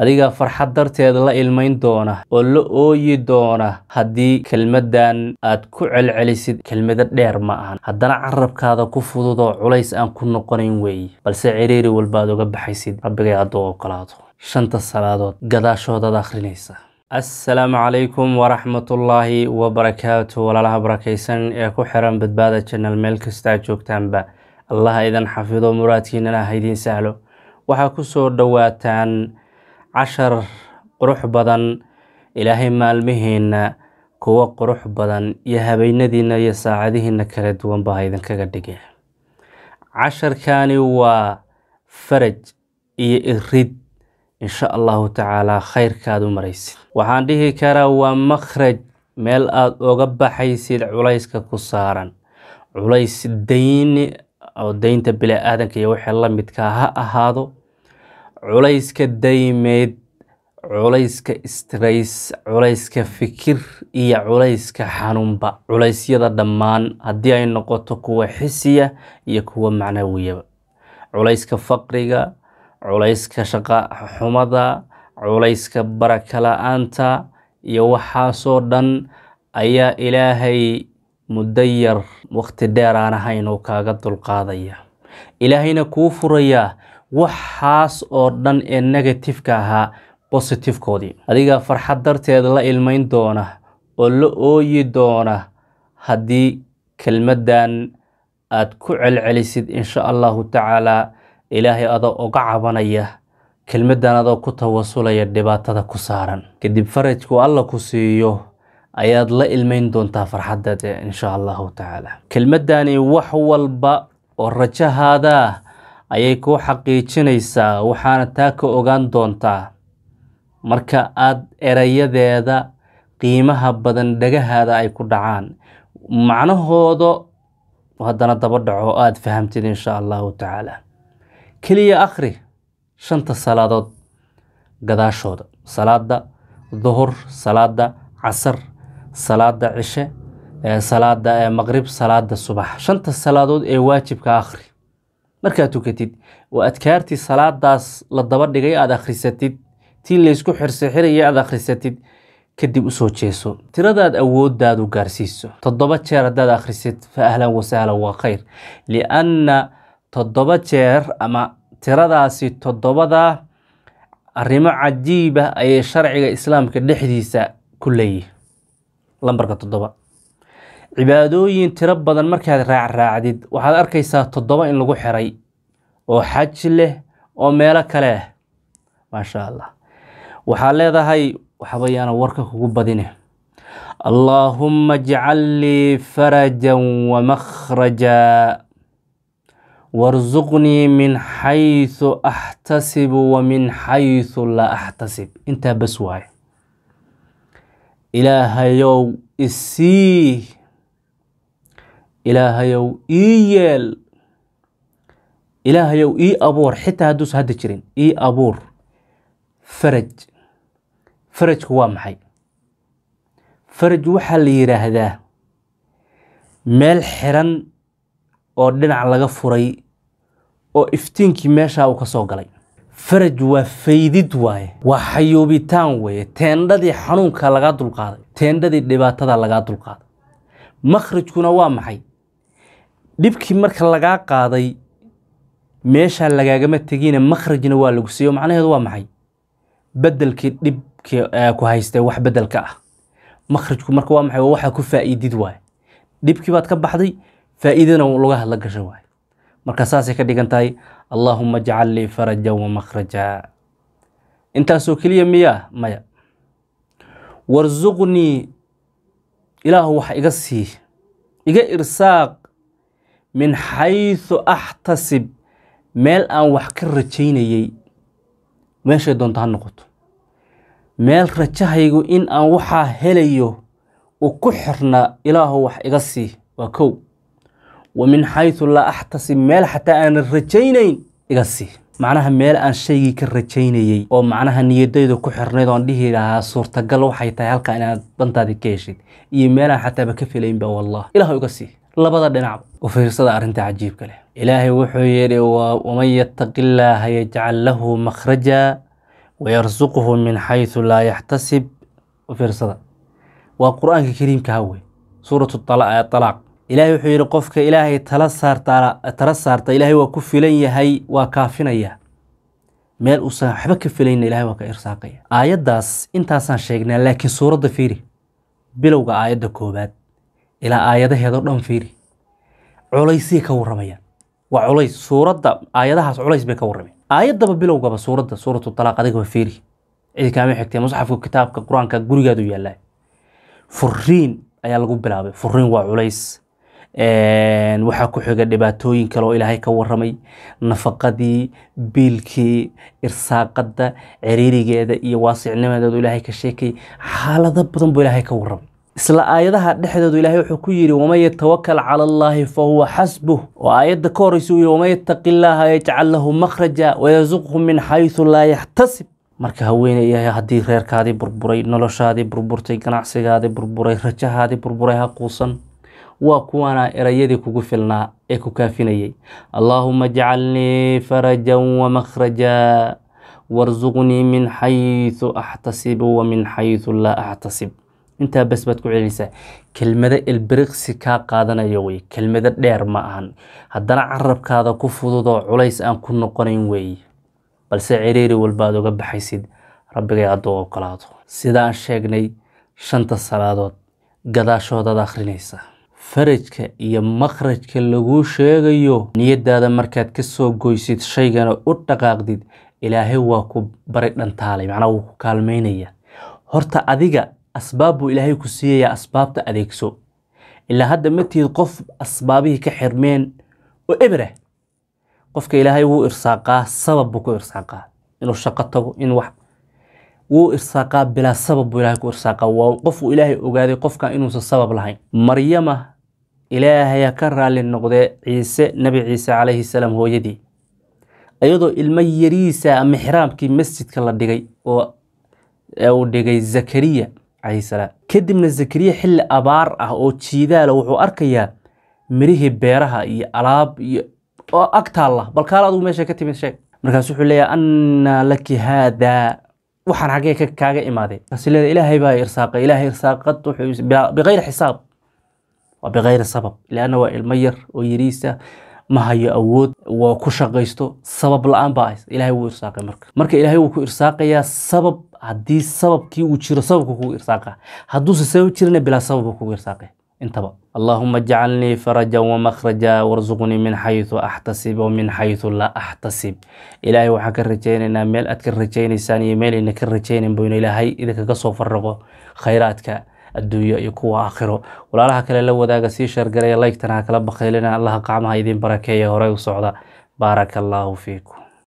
adiga farxad darteed la ilmayn doona oo la ooyi doona haddii kelmadan aad ku celcelisid kelmada dheer ma ahan haddana carabkaada ku fududoo culays aan ku noqonayn weeye balse ciriiri walba aad uga baxaysid rabbigay hadduu ogolaado shanta salaadood gadaashood aad akhrinaysa assalaamu calaykum waraxmatullaahi wabarakaatu walaalaha barakaysan ee ku xiran badbaada janal meel kasta joogtaanba allaha idan xafido muraadkiinana ha idiin sahlo waxaa ku soo dhowaataan cashar qurux badan ilaahay maalmihiinna kuwo qurux badan iyo habeynadiinna iyo saacadihiinna kala duwan baha idinkaga dhigay casharkani waa faraj iyo irid insha allahu tacaala khayrkaad u maraysid waxaan dhihi karaa waa makhraj meel aada oga baxaysid culayska ku saaran culays dayni oo daynta bili aadanka iyo wixii la midkaa ah ha ahaado culayska daymeed culayska stress culayska fikir iyo culayska xanuunba culaysyada dhammaan haddii ay noqoto kuwa xisiya iyo kuwa macnawiyaba culayska faqriga culayska shaqa xumada culayska barakala aanta iyo waxaasoo dhan ayaa ilaahay muddo yar wakhti dheer aan ahayn oo kaaga dulqaadaya ilaahayna kuu furayaa waxaas oo dhan ee negatifka ahaa bositifkoodii adigaa farxad darteed la ilmayn doona oo la ooyi doona haddii kelmaddan aad ku celcelisid insha allahu tacaalaa ilaahay adoo oga cabanaya kelmaddan adoo ku tawasulaya dhibaatada ku saaran kadib farajku alla ku siiyo ayaad la ilmayn doontaa farxaddaade insha allahu tacaala kelmaddani wax walba oo rajahaadaa ayay ku xaqiijinaysaa waxaana taa ka ogaan doontaa marka aada erayadeeda qiimaha badan dhagahaada ay ku dhacaan macnahooda haddana daba dhaco aada fahamtid insha allahu tacaala keliya akhri shanta salaadood gadaashooda salaada duhur salaada casar salaada cishe salaada eh, maqrib salaada subax shanta salaadood ee waajibka akhri markaad tukatid waa adkaartii salaadaas la daba dhigay aad akhrisatid tii laysku xirseexiraya aad akhrisatid kadib usoo jeeso tiradaad awooddaadu gaarsiiso toddoba jeer haddaad akhrisid fa ahlan wasahlan waa khayr lianna toddoba jeer ama tiradaasi toddobada arrimo cajiiba ah ayay sharciga islaamka dhexdiisa ku leeyihi lambarka toddoba cibaadooyin tiro badan markaad raacraacdid waxaad arkaysaa toddoba in lagu xiray oo xaj leh oo meelo kale ah eh. maasha allah waxaad leedahay waxba warka kugu badine allaahumma jcal lii farajan wamakhraja warsuqnii min xaysu axtasibu wa min xaysu la axtasib intaa bas waayo ilaahayow isii ilaahayow ii yeel ilaahayow ii abuur xitaa hadduusa hadda jirin ii abuur faraj farajku waa maxay faraj waxaa la yidhaahdaa meel xiran oo dhinac laga furay oo iftiinkii meeshaa uu ka soo galay faraj waa faydid waaye waa xayuubitaan weeye teendhadii xanuunka lagaa dulqaaday teendhadii dhibaatada lagaa dulqaaday makhrajkuna waa maxay dhibkii marka lagaa qaaday meeshaa lagaagama tegina makhrajna waa lagu siiyo macnaheedu waa maxay bedelkii dhibki eh, ku haystee wax bedelka ah makhrajku marka waa maxay waxaa ku faa'iidid waaye dhibkii baad ka baxday faa'iidana laga hadla gasha waaye marka saasay ka dhigan tahay allaahuma jcal lii faraja wa makhraja intaasoo keliya miyaa maya warsuqnii ilaahu wax iga sii iga irsaaq min xaysu axtasib meel aan wax ka rajaynayey meeshay doonto ha noqoto meel rajahaygu in aan waxaa helayo uu ku xirnaa ilaahu wax iga sii waa kow wa min xaysu laa axtasib meel xataa aanan rajaynayn iga sii macnaha meel aan shaygii ka rajaynayey oo macnaha niyadayda ku xirnayd oon dhihi lahaa suurtagal waxay tahay halkaa inaad dantaadi ka heshid iyo meelaan xataaba ka filaynba wallah ilaahu iga sii labada dhinacba u fiirsada arrinta cajiibka leh ilaahay wuxuu yidhi waman yattaqi illaaha yajcal lahu makhraja wayarsuquhu min xaysu laa yaxtasib u fiirsada waa qur-aanka kariimka hawe suuratu talaaq ilaahay wuxuu yidhi qofka ilaahay tala saarta tala saarta ilaahay waa ku filan yahay waa kaafinaya meel uusan waxba ka filayna ilahay waa ka irsaaqaya aayaddaas intaasaan sheegnaa laakiin suuradda fiiri bilowga aayadda koowaad ilaa aayadaheedo dhan fiiri culaysiyay ka warramayaan waa culays suuradda aayadahaas culays bay ka warrameen aayaddaba bilowgaba suuradda suuratu talaaq adigaba fiiri cidi kaama xigtee musxafka kitaabka qur-aanka gurigaadu yaallaa furiin ayaa lagu bilaabay furiin waa culays waxaa ku xiga dhibaatooyin kale oo ilaahay ka warramay nafaqadii biilkii irsaaqadda ciriirigeeda iyo waasicnimadeedu ilaahay ka sheekay xaalado badan buu ilaahay ka warramay isla aayadaha dhexdeedu ilaahay wuxuu ku yidhi waman yatawakal cala allaahi fahuwa huwa xasbuh oo aayadda ka horreysa uu yihi waman yataqi yajcal lahu makhraja wayarsuqhu min xayu laa yaxtasib marka haweenayahay haddii reerkaadii burburay noloshaadii burburtay ganacsigaadii burburay rajahaadii burburay ha quusan waa kuwaanaa erayadii kugu filnaa ee ku kaafinayay allaahuma jcalnii farajan wamakhraja warsuqnii min xayu axtasibu wamin xayu laa axtasib intaa basbaad ku celinaysaa kelmada ilbiriqsi kaa qaadanaya wey kelmado dheer ma ahan haddana carabkaada ku fududoo culays aan ku noqonayn weeye balse ciriiri walbaad uga baxaysid rabbigay hadduu ogolaado sidaan sheegnay shanta salaadood gadaashoodaad akhrinaysa farajka iyo makhrajka laguu sheegayo niyaddaada markaad ka soo goysid shaygana u dhaqaaqdid ilaahay waa ku bari dhantaalay macnaa wuu ku kaalmaynaya horta adiga asbaab buu ilaahay ku siiyayaa asbaabta adeegso ilaa hadda matiid qof asbaabihii ka xirmeen oo eberah qofka ilaahay wuu irsaaqaa sabab buu ku irsaaqaa inuu shaqo tago in wax wuu irsaaqaa bilaa sabab buu ilaahay ku irsaaqaa waa qofuu ilaahay ogaaday qofkan inuusan sabab lahayn maryama ilaahaya ka raalli noqdee ciise nebi ciise calayhi salaam hooyadii iyadoo ilmo yariisa ah, mixraabkii masjidka la dhigay oo uu dhigay zakariya calayhisalaam kadibna zakariya xilli abaar ah oo jiidaala wuxuu arkayaa mirihii beeraha iyo alaab iyo oo ag taalla balkaal adugu meesha ka timid sheeg markaas wuxuu leeyahay anna laki haadaa waxaan xaggee kaaga imaaday markaas ilaahay baa irsaaqay ilaahay irsaaqad wuxuu bikayri xisaab waa bikayri sabab leanna waa ilmo yar oo yariisa ma hayo awood waa ku shaqaysto sabab la-aan baa haysa ilahay wuu irsaaqay marka marka ilahay wuu ku irsaaqayaa sabab haddii sababkii uu jiro sababku kugu irsaaqa hadduuse sabab jirina bilaa sababku kugu irsaaqa intaba allahuma jcalnii faraja wmakhraja warsuqnii min xayu axtasib wmin xayu laa axtasib ilaahay waxaan ka rajaynaynaa meel aad ka rajaynaysaan iyo meelayna ayna ka rajaynayn buynu ilaahay idinkaga soo faraqo khayraadka adduunyo iyo kuwa aakhiro walaalaha kale la wadaaga sii sheergaraya laygtana ha kala bakhaylina allaha qacmaha idiin barakeeya horey u socda baaraka allaahu fiikum